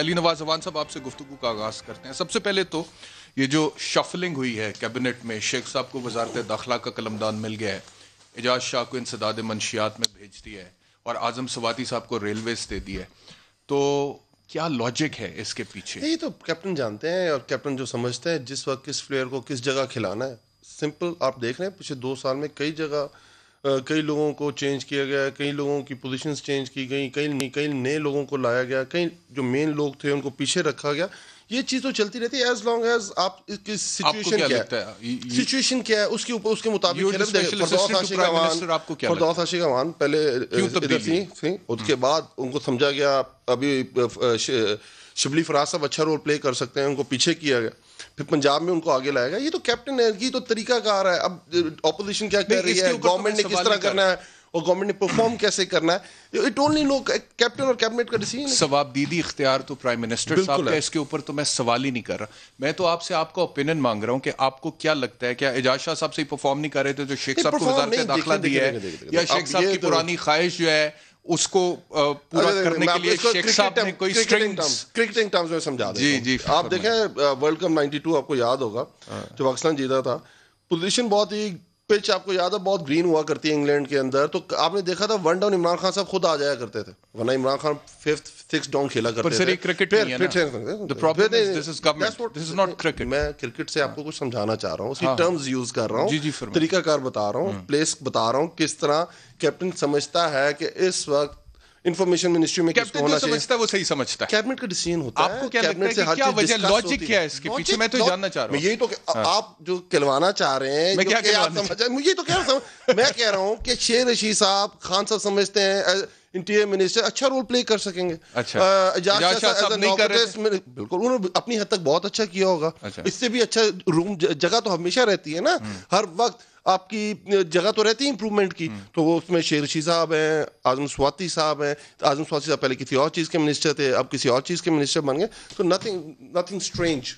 अली नवाज जवान साहब आपसे गुफ्तु का आगाज करते हैं सबसे पहले तो ये जो शफलिंग हुई है कैबिनेट में शेख साहब को वजारत दाखिला का कलमदान मिल गया है एजाज शाह को इंसदाद मनशियात में भेज दिया है और आजम सवाती साहब को रेलवेज दे दिया है तो क्या लॉजिक है इसके पीछे यही तो कैप्टन जानते हैं और कैप्टन जो समझते हैं जिस वक्त किस प्लेयर को किस जगह खिलाना है सिंपल आप देख रहे हैं पिछले दो साल में कई जगह कई लोगों को चेंज किया गया कई लोगों की पोजीशंस चेंज की गई कई कई नए लोगों को लाया गया कई जो मेन लोग थे उनको पीछे रखा गया ये चीज तो चलती रहती है एज लॉन्ग एज आप सिचुएशन क्या, क्या है सिचुएशन क्या है उसके ऊपर उसके मुताबिक फरदौस आशिक अवान पहले सिंह उसके बाद उनको समझा गया अभी शिबली फराज साहब अच्छा रोल प्ले कर सकते हैं उनको पीछे किया गया फिर पंजाब में उनको आगे लाया गया ये तो कैप्टन है ये तो तरीका कार है अब ऑपोजिशन क्या कर रही है गवर्नमेंट तो ने किस तरह करना है और गवर्नमेंट ने परफॉर्म कैसे करना है इट ओनली नो कैप्टन और कैबिनेट का डिसीजन सवाब दीदी इख्तियार तो प्राइम मिनिस्टर साहब का इसके ऊपर तो मैं सवाल ही नहीं कर रहा मैं तो आपसे आपका ओपिनियन मांग रहा हूँ कि आपको क्या लगता है क्या एजाज शाह साहब से परफॉर्म नहीं कर रहे थे जो शेख साहब को वजारत दाखिला दिया है या शेख साहब की तो- पुरानी ख्वाहिश जो है उसको पूरा करने के लिए शेख साहब ने कोई क्रिकेटिंग टर्म्स में समझा जी जी आप देखें वर्ल्ड कप 92 आपको याद होगा हाँ। जो पाकिस्तान जीता था पोजीशन बहुत ही पिच आपको याद है बहुत ग्रीन हुआ करती है इंग्लैंड के अंदर तो आपने देखा था वन डाउन इमरान खान साहब खुद आ जाया करते थे वरना Imran Khan fifth six down खेला करते थे क्रिकेट फिर मैं क्रिकेट से आपको कुछ समझाना चाह रहा हूँ टर्म्स यूज हाँ, हाँ। कर रहा हूँ तरीकाकार बता रहा हूँ प्लेस हम्म। बता रहा हूँ किस तरह कैप्टन समझता है कि इस वक्त इन्फॉर्मेशन मिनिस्ट्री में किसको होना चाहिए समझता वो सही समझता है कैबिनेट का डिसीजन होता आपको क्या लगता है क्या वजह लॉजिक क्या है इसके पीछे मैं तो, तो जानना चाह रहा हूँ यही तो हाँ। आप जो कहलवाना चाह रहे हैं मैं क्या समझ मुझे तो क्या मैं कह रहा हूँ कि शेर रशीद साहब खान साहब समझते हैं इंटीरियर मिनिस्टर अच्छा रोल प्ले कर सकेंगे अच्छा बिल्कुल उन्होंने अपनी हद तक बहुत अच्छा किया होगा अच्छा। इससे भी अच्छा रूम जगह तो हमेशा रहती है ना हम्म। हर वक्त आपकी जगह तो रहती है इंप्रूवमेंट की हम्म। तो वो उसमें शेरशी साहब हैं आजम स्वाति साहब हैं तो आजम स्वाति साहब पहले किसी और चीज़ के मिनिस्टर थे अब किसी और चीज़ के मिनिस्टर बन गए तो नथिंग नथिंग स्ट्रेंज